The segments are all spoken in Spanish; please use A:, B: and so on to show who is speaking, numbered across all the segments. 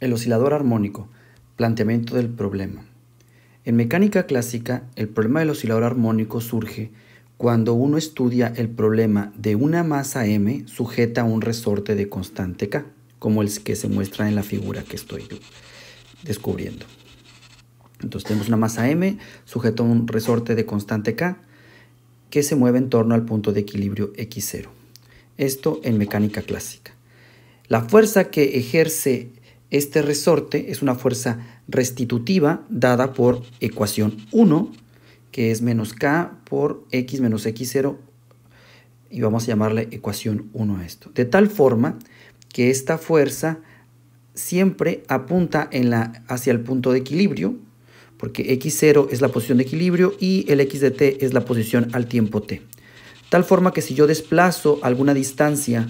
A: El oscilador armónico. Planteamiento del problema. En mecánica clásica, el problema del oscilador armónico surge cuando uno estudia el problema de una masa m sujeta a un resorte de constante k, como el que se muestra en la figura que estoy descubriendo. Entonces tenemos una masa m sujeta a un resorte de constante k que se mueve en torno al punto de equilibrio x0. Esto en mecánica clásica. La fuerza que ejerce este resorte es una fuerza restitutiva dada por ecuación 1, que es menos K por X menos X0, y vamos a llamarle ecuación 1 a esto. De tal forma que esta fuerza siempre apunta hacia el punto de equilibrio, porque x0 es la posición de equilibrio y el x de t es la posición al tiempo t. Tal forma que si yo desplazo alguna distancia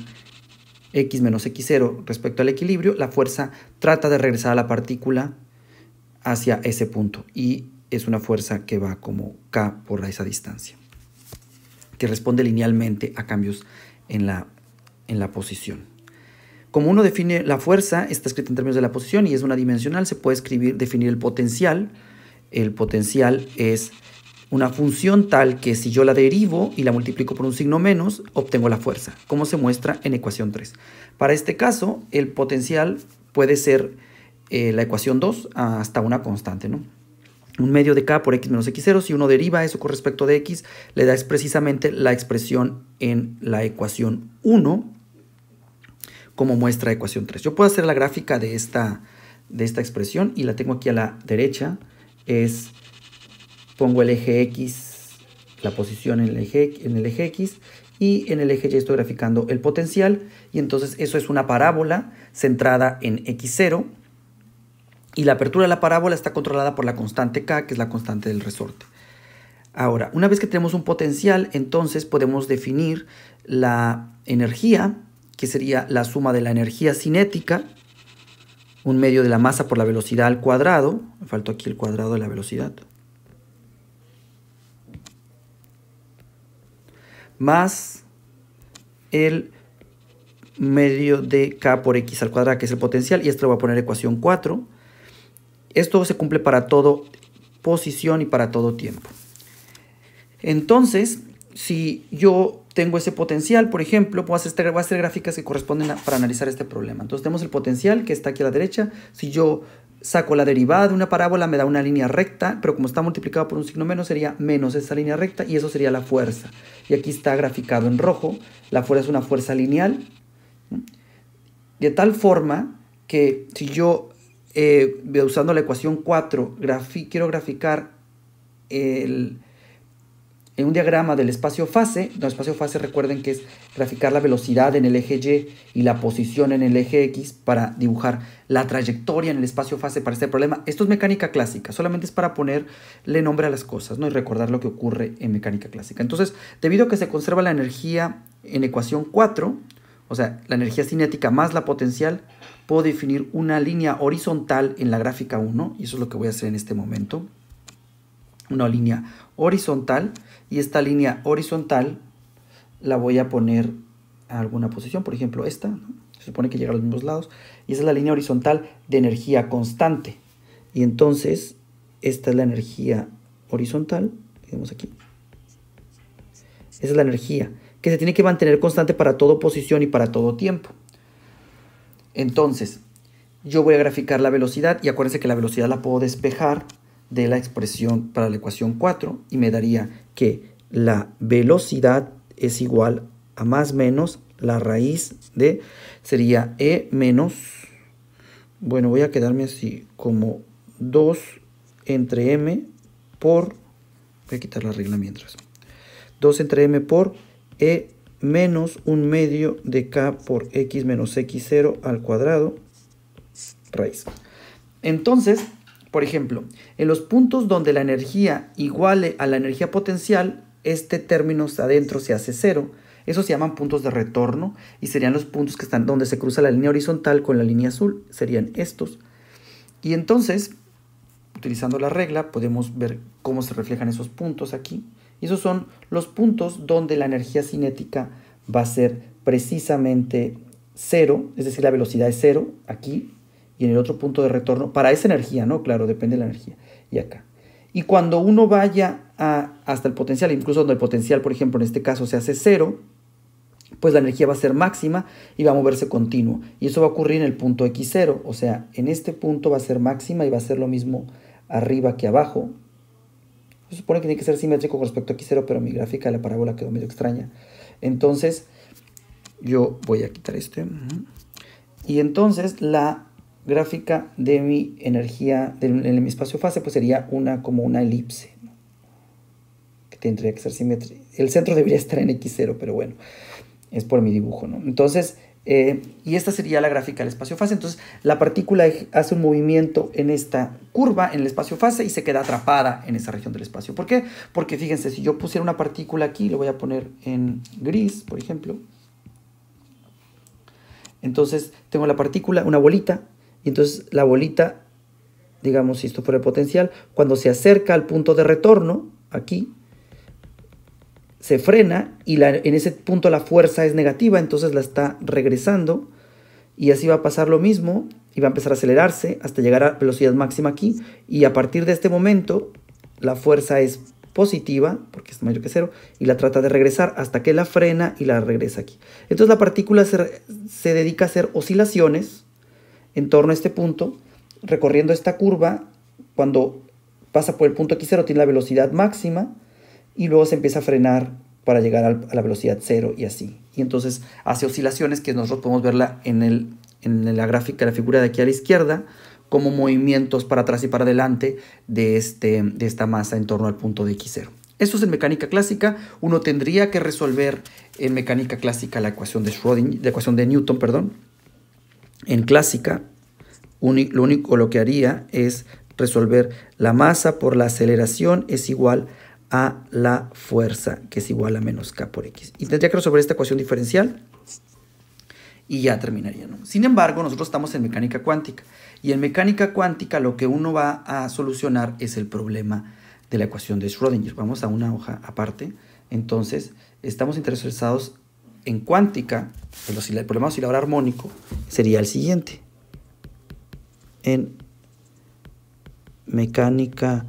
A: x menos x0 respecto al equilibrio, la fuerza trata de regresar a la partícula hacia ese punto y es una fuerza que va como k por esa distancia, que responde linealmente a cambios en la, en la posición. Como uno define la fuerza, está escrita en términos de la posición y es una dimensional, se puede escribir, definir el potencial. El potencial es una función tal que si yo la derivo y la multiplico por un signo menos, obtengo la fuerza, como se muestra en ecuación 3. Para este caso, el potencial puede ser eh, la ecuación 2 hasta una constante, ¿no? Un medio de k por x menos x0, si uno deriva eso con respecto de x, le da precisamente la expresión en la ecuación 1, como muestra ecuación 3. Yo puedo hacer la gráfica de esta, de esta expresión y la tengo aquí a la derecha. Es pongo el eje X, la posición en el eje, en el eje X, y en el eje Y estoy graficando el potencial, y entonces eso es una parábola centrada en X0, y la apertura de la parábola está controlada por la constante K, que es la constante del resorte. Ahora, una vez que tenemos un potencial, entonces podemos definir la energía, que sería la suma de la energía cinética, un medio de la masa por la velocidad al cuadrado, me faltó aquí el cuadrado de la velocidad, más el medio de k por x al cuadrado, que es el potencial, y esto lo voy a poner ecuación 4. Esto se cumple para todo posición y para todo tiempo. Entonces, si yo tengo ese potencial, por ejemplo, voy a hacer, este, gráficas que corresponden para analizar este problema. Entonces tenemos el potencial que está aquí a la derecha. Si yo saco la derivada de una parábola, me da una línea recta, pero como está multiplicado por un signo menos, sería menos esa línea recta y eso sería la fuerza. Y aquí está graficado en rojo, la fuerza es una fuerza lineal, de tal forma que si yo, eh, usando la ecuación 4, quiero graficar el en un diagrama del espacio fase, el espacio fase recuerden que es graficar la velocidad en el eje Y y la posición en el eje X para dibujar la trayectoria en el espacio fase para este problema. Esto es mecánica clásica, solamente es para ponerle nombre a las cosas ¿no? y recordar lo que ocurre en mecánica clásica. Entonces, debido a que se conserva la energía en ecuación 4, o sea, la energía cinética más la potencial, puedo definir una línea horizontal en la gráfica 1, y eso es lo que voy a hacer en este momento una línea horizontal y esta línea horizontal la voy a poner a alguna posición, por ejemplo esta, se supone que llega a los mismos lados, y esa es la línea horizontal de energía constante. Y entonces, esta es la energía horizontal, vemos aquí. Esa es la energía que se tiene que mantener constante para toda posición y para todo tiempo. Entonces, yo voy a graficar la velocidad y acuérdense que la velocidad la puedo despejar de la expresión para la ecuación 4 y me daría que la velocidad es igual a más menos la raíz de sería e menos bueno voy a quedarme así como 2 entre m por voy a quitar la regla mientras 2 entre m por e menos un medio de k por x menos x0 al cuadrado raíz entonces por ejemplo, en los puntos donde la energía iguale a la energía potencial, este término adentro se hace cero. Esos se llaman puntos de retorno y serían los puntos que están donde se cruza la línea horizontal con la línea azul, serían estos. Y entonces, utilizando la regla, podemos ver cómo se reflejan esos puntos aquí. Y esos son los puntos donde la energía cinética va a ser precisamente cero, es decir, la velocidad es cero aquí y en el otro punto de retorno para esa energía, ¿no? Claro, depende de la energía. Y acá. Y cuando uno vaya hasta el potencial, incluso donde el potencial, por ejemplo, en este caso se hace cero, pues la energía va a ser máxima y va a moverse continuo. Y eso va a ocurrir en el punto X0, o sea, en este punto va a ser máxima y va a ser lo mismo arriba que abajo. Se supone que tiene que ser simétrico con respecto a X0, pero mi gráfica de la parábola quedó medio extraña. Entonces, yo voy a quitar este. Y entonces la gráfica de mi energía, en mi espacio fase, pues sería una como una elipse, que tendría que ser simétrica. El centro debería estar en X0, pero bueno, es por mi dibujo, ¿no? Entonces, eh, y esta sería la gráfica del espacio fase. Entonces, la partícula hace un movimiento en esta curva, en el espacio fase, y se queda atrapada en esa región del espacio. ¿Por qué? Porque fíjense, si yo pusiera una partícula aquí, lo voy a poner en gris, por ejemplo. Entonces, tengo la partícula, una bolita, y entonces la bolita, digamos, si esto fuera el potencial, cuando se acerca al punto de retorno, aquí, se frena y en ese punto la fuerza es negativa, entonces la está regresando y así va a pasar lo mismo y va a empezar a acelerarse hasta llegar a velocidad máxima aquí y a partir de este momento la fuerza es positiva porque es mayor que cero y la trata de regresar hasta que la frena y la regresa aquí. Entonces la partícula se dedica a hacer oscilaciones en torno a este punto, recorriendo esta curva, cuando pasa por el punto X0 tiene la velocidad máxima y luego se empieza a frenar para llegar a la velocidad cero y así. Y entonces hace oscilaciones que nosotros podemos verla en, en la gráfica, la figura de aquí a la izquierda, como movimientos para atrás y para adelante de, este, de esta masa en torno al punto de X0. Esto es en mecánica clásica. Uno tendría que resolver en mecánica clásica la ecuación de, Schrödinger, la ecuación de Newton, perdón, en clásica, lo único lo que haría es resolver la masa por la aceleración es igual a la fuerza, que es igual a menos k por x. Y tendría que resolver esta ecuación diferencial y ya terminaría. ¿no? Sin embargo, nosotros estamos en mecánica cuántica. Y en mecánica cuántica lo que uno va a solucionar es el problema de la ecuación de Schrödinger. Vamos a una hoja aparte. Entonces, estamos interesados en cuántica, el, el problema oscilador armónico sería el siguiente. En mecánica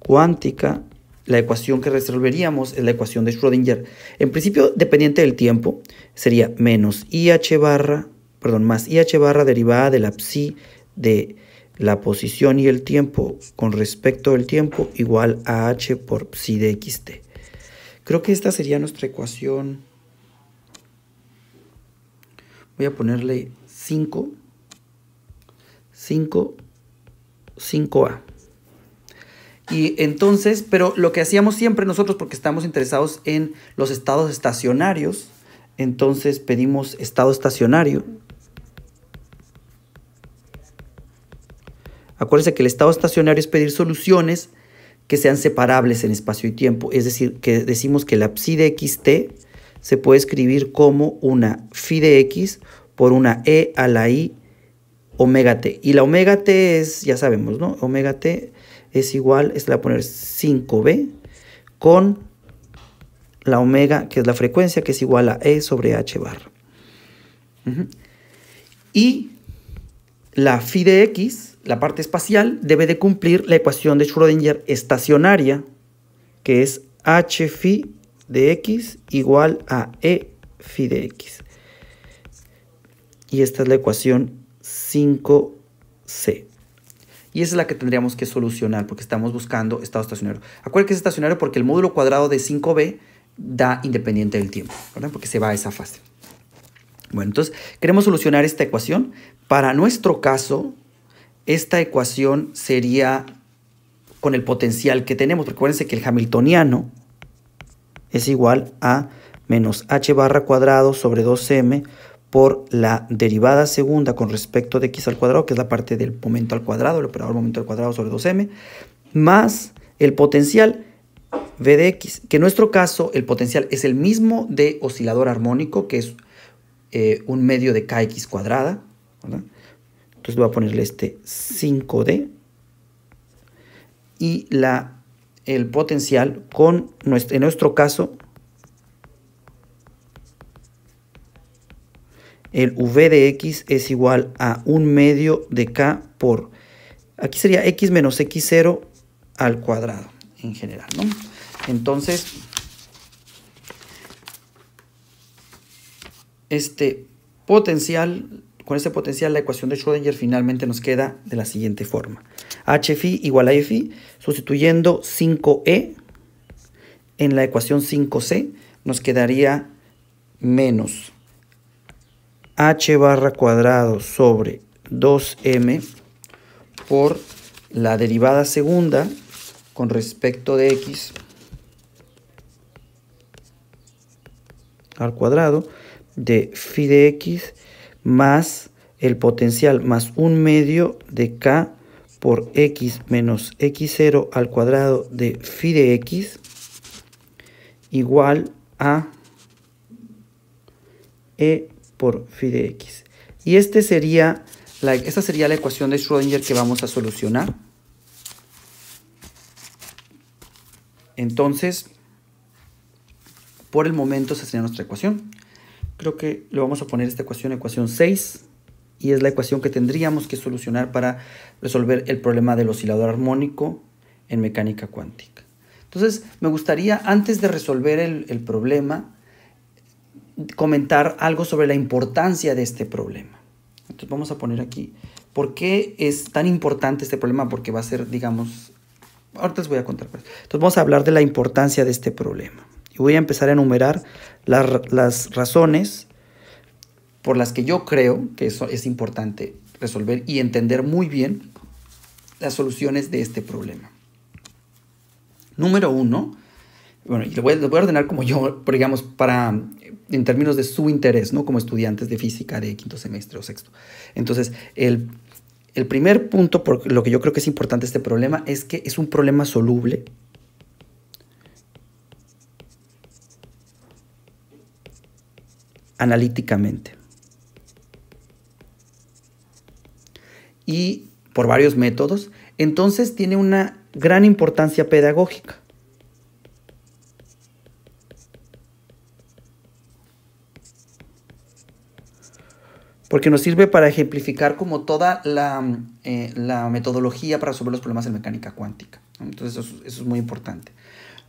A: cuántica, la ecuación que resolveríamos es la ecuación de Schrödinger. En principio, dependiente del tiempo, sería menos IH barra, perdón, más IH barra derivada de la psi de la posición y el tiempo con respecto al tiempo igual a H por psi de XT. Creo que esta sería nuestra ecuación. Voy a ponerle 5, 5, 5A. Y entonces, pero lo que hacíamos siempre nosotros, porque estamos interesados en los estados estacionarios, entonces pedimos estado estacionario. Acuérdense que el estado estacionario es pedir soluciones que sean separables en espacio y tiempo. Es decir, que decimos que la psi de xt se puede escribir como una phi de x por una e a la i omega t. Y la omega t es, ya sabemos, ¿no? Omega t es igual, es la poner 5b con la omega, que es la frecuencia, que es igual a e sobre h bar. Y la phi de x la parte espacial debe de cumplir la ecuación de Schrödinger estacionaria, que es h phi de x igual a e phi de x. Y esta es la ecuación 5c. Y esa es la que tendríamos que solucionar porque estamos buscando estado estacionario. Acuérdense que es estacionario porque el módulo cuadrado de 5b da independiente del tiempo, ¿verdad? Porque se va a esa fase. Bueno, entonces queremos solucionar esta ecuación. Para nuestro caso, esta ecuación sería con el potencial que tenemos. Recuérdense que el hamiltoniano es igual a menos h barra cuadrado sobre 2m por la derivada segunda con respecto de x al cuadrado, que es la parte del momento al cuadrado, el operador momento al cuadrado sobre 2m, más el potencial v de x, que en nuestro caso el potencial es el mismo de oscilador armónico, que es eh, un medio de kx cuadrada, ¿verdad? Entonces voy a ponerle este 5D y la, el potencial con, en nuestro caso, el V de X es igual a un medio de K por, aquí sería X menos X0 al cuadrado en general, ¿no? Entonces, este potencial con este potencial, la ecuación de Schrödinger finalmente nos queda de la siguiente forma. h fi igual a fi sustituyendo 5E en la ecuación 5C, nos quedaría menos h barra cuadrado sobre 2m por la derivada segunda con respecto de x al cuadrado de phi de x más el potencial más un medio de K por X menos X0 al cuadrado de phi de X igual a E por phi de X. Y este sería la, esta sería la ecuación de Schrödinger que vamos a solucionar. Entonces, por el momento esa sería nuestra ecuación creo que le vamos a poner esta ecuación, ecuación 6, y es la ecuación que tendríamos que solucionar para resolver el problema del oscilador armónico en mecánica cuántica. Entonces, me gustaría, antes de resolver el, problema, comentar algo sobre la importancia de este problema. Entonces, vamos a poner aquí, ¿por qué es tan importante este problema? Porque va a ser, digamos, ahorita les voy a contar. Pues. Entonces, vamos a hablar de la importancia de este problema. Y voy a empezar a enumerar las razones por las que yo creo que eso es importante resolver y entender muy bien las soluciones de este problema. Número uno, bueno, y lo voy, a, ordenar como yo, digamos, para, en términos de su interés, ¿no? Como estudiantes de física de quinto semestre o sexto. Entonces, el, el primer punto por lo que yo creo que es importante este problema es que es un problema soluble analíticamente. Y por varios métodos, entonces tiene una gran importancia pedagógica. porque nos sirve para ejemplificar como toda la, eh, metodología para resolver los problemas de mecánica cuántica. Entonces eso, es muy importante.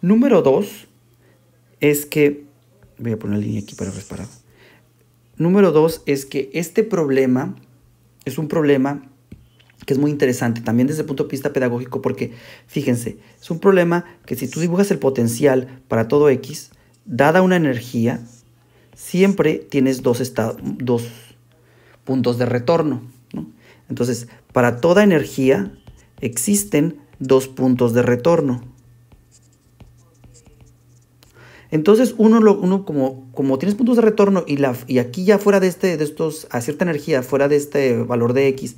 A: Número dos es que, voy a poner una línea aquí para reparar número dos es que este problema es un problema que es muy interesante también desde el punto de vista pedagógico porque, fíjense, es un problema que si tú dibujas el potencial para todo X, dada una energía, siempre tienes dos, dos puntos de retorno. Entonces, para toda energía existen dos puntos de retorno. Entonces uno, como, tienes puntos de retorno y, y aquí ya fuera de, este, de estos, a cierta energía, fuera de este valor de X,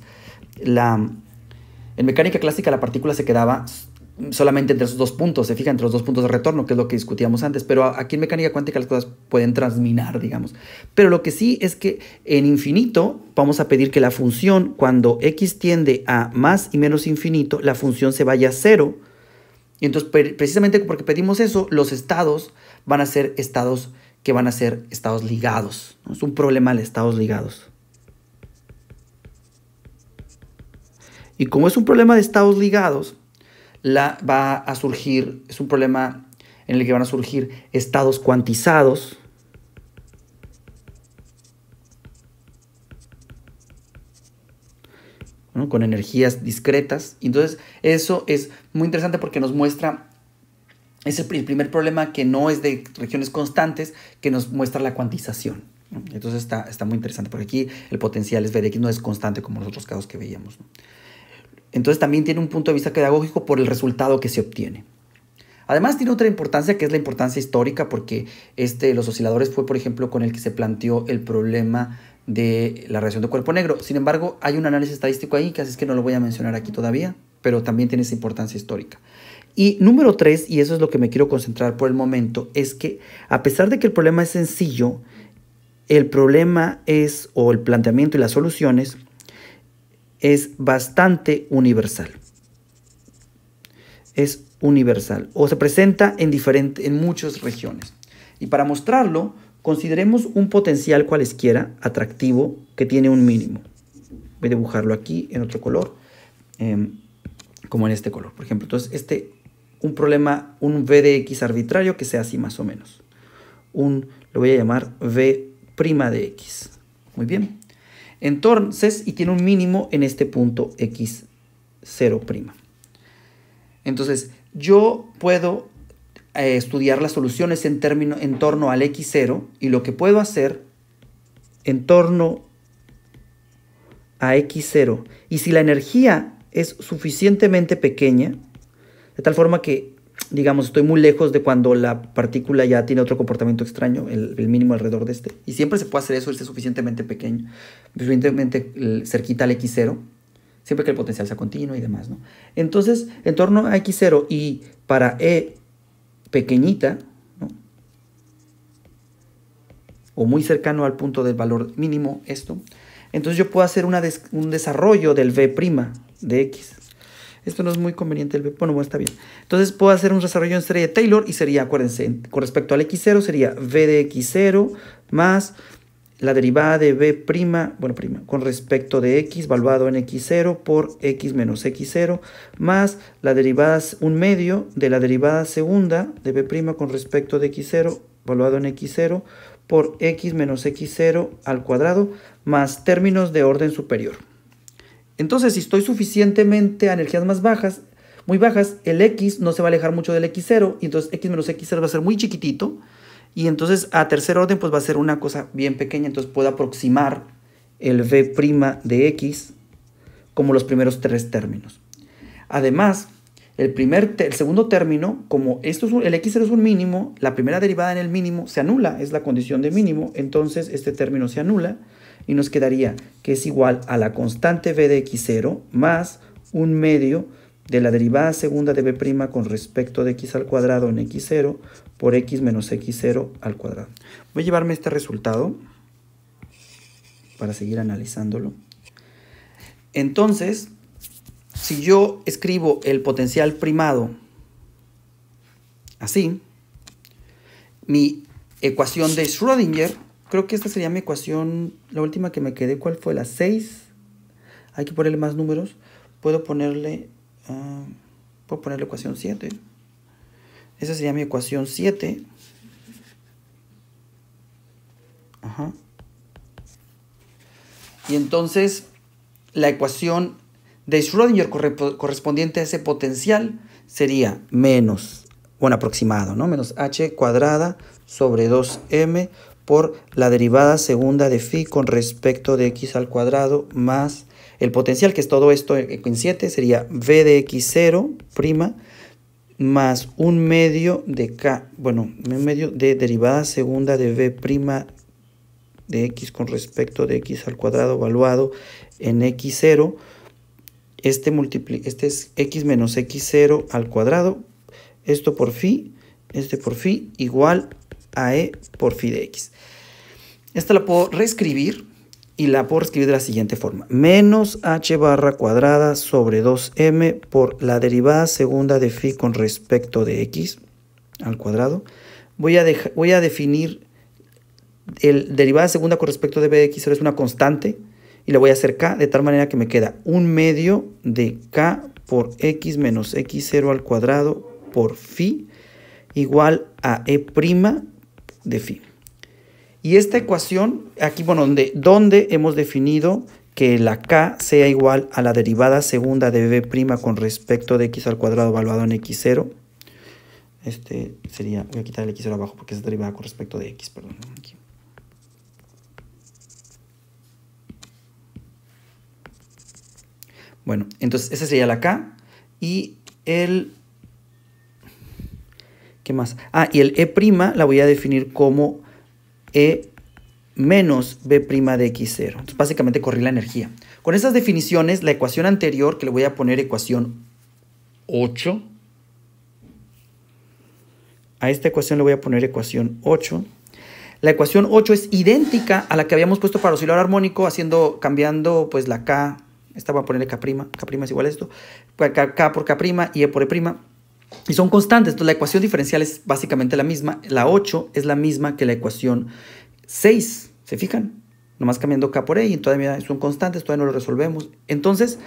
A: la, en mecánica clásica la partícula se quedaba solamente entre esos dos puntos, se fija entre los dos puntos de retorno, que es lo que discutíamos antes, pero aquí en mecánica cuántica las cosas pueden transminar, digamos. Pero lo que sí es que en infinito vamos a pedir que la función, cuando x tiende a más y menos infinito, la función se vaya a cero. Y entonces, precisamente porque pedimos eso, los estados van a ser estados que van a ser estados ligados. Es un problema de estados ligados. Y como es un problema de estados ligados, la, va a surgir, es un problema en el que van a surgir estados cuantizados. con energías discretas. Entonces, eso es muy interesante porque nos muestra es el primer problema que no es de regiones constantes que nos muestra la cuantización. Entonces está, muy interesante, porque aquí el potencial es X no es constante como los otros casos que veíamos. Entonces también tiene un punto de vista pedagógico por el resultado que se obtiene. Además tiene otra importancia que es la importancia histórica porque este, los osciladores fue por ejemplo con el que se planteó el problema de la reacción de cuerpo negro. Sin embargo, hay un análisis estadístico ahí que así es que no lo voy a mencionar aquí todavía, pero también tiene esa importancia histórica. Y número tres, y eso es lo que me quiero concentrar por el momento, es que a pesar de que el problema es sencillo, el problema es, o el planteamiento y las soluciones, es bastante universal. Es universal o se presenta en, diferente, en muchas regiones. Y para mostrarlo, consideremos un potencial cualesquiera atractivo que tiene un mínimo. Voy a dibujarlo aquí en otro color, em, como en este color, por ejemplo. Entonces, este un problema, un v de x arbitrario que sea así más o menos. Un, lo voy a llamar v' de x. Muy bien. Entonces, y tiene un mínimo en este punto x0'. Entonces, yo puedo eh, estudiar las soluciones en, término, en torno al x0 y lo que puedo hacer en torno a x0. Y si la energía es suficientemente pequeña, de tal forma que, digamos, estoy muy lejos de cuando la partícula ya tiene otro comportamiento extraño, el, mínimo alrededor de este. Y siempre se puede hacer eso, es suficientemente pequeño, suficientemente cerquita al x0, siempre que el potencial sea continuo y demás, ¿no? Entonces, en torno a x0 y para e pequeñita, ¿no? o muy cercano al punto del valor mínimo, esto, entonces yo puedo hacer un desarrollo del v' de x. Esto no es muy conveniente. El, bueno, bueno, está bien. Entonces puedo hacer un desarrollo en serie de Taylor y sería, acuérdense, con respecto al x0 sería v de x0 más la derivada de v' prima, bueno, con respecto de x evaluado en x0 por x menos x0 más la derivada, un medio de la derivada segunda de v' prima con respecto de x0 evaluado en x0 por x menos x0 al cuadrado más términos de orden superior. Entonces, si estoy suficientemente a energías más bajas, muy bajas, el X no se va a alejar mucho del X0, y entonces X menos X0 va a ser muy chiquitito, y entonces a tercer orden pues va a ser una cosa bien pequeña, entonces puedo aproximar el V' de X como los primeros tres términos. Además, el, primer el segundo término, como esto es el X0 es un mínimo, la primera derivada en el mínimo se anula, es la condición de mínimo, entonces este término se anula, y nos quedaría que es igual a la constante b de x0 más un medio de la derivada segunda de b' con respecto de x al cuadrado en x0 por x menos x0 al cuadrado. Voy a llevarme este resultado para seguir analizándolo. Entonces, si yo escribo el potencial primado así, mi ecuación de Schrödinger Creo que esta sería mi ecuación, la última que me quedé, ¿cuál fue? La 6. Hay que ponerle más números. Puedo ponerle, ah, puedo ponerle ecuación 7. Esa sería mi ecuación 7. Ajá. Y entonces la ecuación de Schrödinger correspondiente a ese potencial sería menos, bueno, aproximado, ¿no? Menos h cuadrada sobre 2m por la derivada segunda de phi con respecto de x al cuadrado más el potencial, que es todo esto en 7, sería v de x0' prima más un medio de k, bueno, un medio de derivada segunda de v prima de x con respecto de x al cuadrado evaluado en x0, este, este es x menos x0 al cuadrado, esto por phi, este por phi igual a e por phi de X. Esta la puedo reescribir y la puedo reescribir de la siguiente forma. Menos h barra cuadrada sobre 2m por la derivada segunda de phi con respecto de x al cuadrado. Voy a, voy a definir el derivada segunda con respecto de b de bx, es una constante, y la voy a hacer k, de tal manera que me queda un medio de k por x menos x0 al cuadrado por phi igual a e' de phi. Y esta ecuación, aquí, bueno, donde, donde hemos definido que la k sea igual a la derivada segunda de b' con respecto de x al cuadrado evaluado en x0. Este sería, voy a quitar el x0 abajo porque es derivada con respecto de x, perdón. Bueno, entonces esa sería la k y el ¿Qué más? Ah, y el E' la voy a definir como E menos B' de X0. Entonces, básicamente corrí la energía. Con esas definiciones, la ecuación anterior, que le voy a poner ecuación 8, a esta ecuación le voy a poner ecuación 8. La ecuación 8 es idéntica a la que habíamos puesto para oscilar armónico, haciendo, cambiando pues la K, esta voy a ponerle K', K' es igual a esto, K, por K' y E por E', y son constantes, entonces la ecuación diferencial es básicamente la misma, la 8 es la misma que la ecuación 6, ¿se fijan? Nomás cambiando K por E y todavía son constantes, todavía no lo resolvemos. Entonces,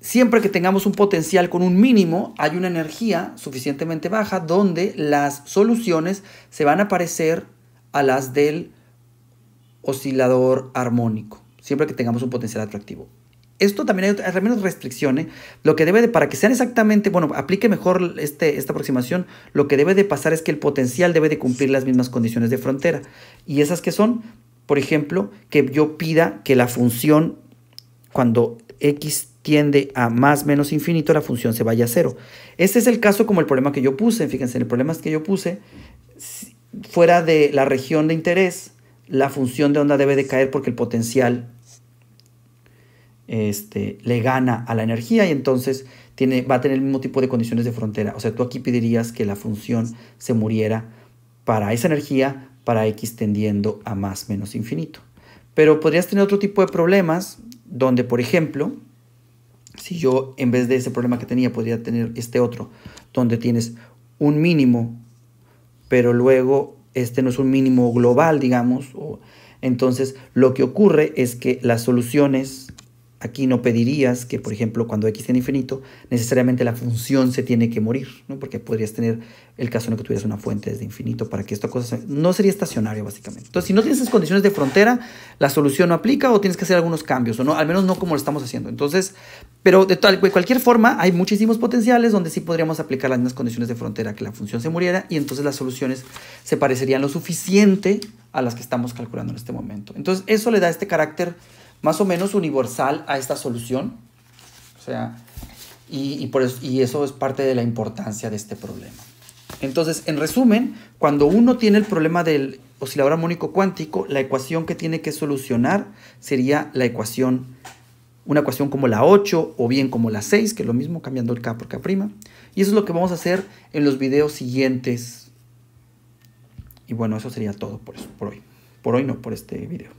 A: siempre que tengamos un potencial con un mínimo, hay una energía suficientemente baja donde las soluciones se van a parecer a las del oscilador armónico, siempre que tengamos un potencial atractivo. Esto también hay, al menos restricciones. Lo que debe de, para que sean exactamente, bueno, aplique mejor este, esta aproximación, lo que debe de pasar es que el potencial debe de cumplir las mismas condiciones de frontera. ¿Y esas que son? Por ejemplo, que yo pida que la función, cuando x tiende a más menos infinito, la función se vaya a cero. Este es el caso como el problema que yo puse. Fíjense, el problema es que yo puse, fuera de la región de interés, la función de onda debe de caer porque el potencial este, le gana a la energía y entonces tiene, va a tener el mismo tipo de condiciones de frontera. O sea, tú aquí pedirías que la función se muriera para esa energía para x tendiendo a más menos infinito. Pero podrías tener otro tipo de problemas donde, por ejemplo, si yo en vez de ese problema que tenía podría tener este otro, donde tienes un mínimo, pero luego este no es un mínimo global, digamos. entonces, lo que ocurre es que las soluciones Aquí no pedirías que, por ejemplo, cuando x tiene infinito, necesariamente la función se tiene que morir, ¿no? porque podrías tener el caso en el que tuvieras una fuente desde infinito para que esta cosa no sería estacionario, básicamente. Entonces, si no tienes esas condiciones de frontera, la solución no aplica o tienes que hacer algunos cambios, o no, al menos no como lo estamos haciendo. Entonces, pero de, de cualquier forma, hay muchísimos potenciales donde sí podríamos aplicar las mismas condiciones de frontera que la función se muriera y entonces las soluciones se parecerían lo suficiente a las que estamos calculando en este momento. Entonces, eso le da este carácter más o menos universal a esta solución. O sea, y, por eso, y eso es parte de la importancia de este problema. Entonces, en resumen, cuando uno tiene el problema del oscilador armónico cuántico, la ecuación que tiene que solucionar sería la ecuación, una ecuación como la 8 o bien como la 6, que es lo mismo cambiando el K por K'. Y eso es lo que vamos a hacer en los videos siguientes. Y bueno, eso sería todo por, eso, por hoy. Por hoy no, por este video.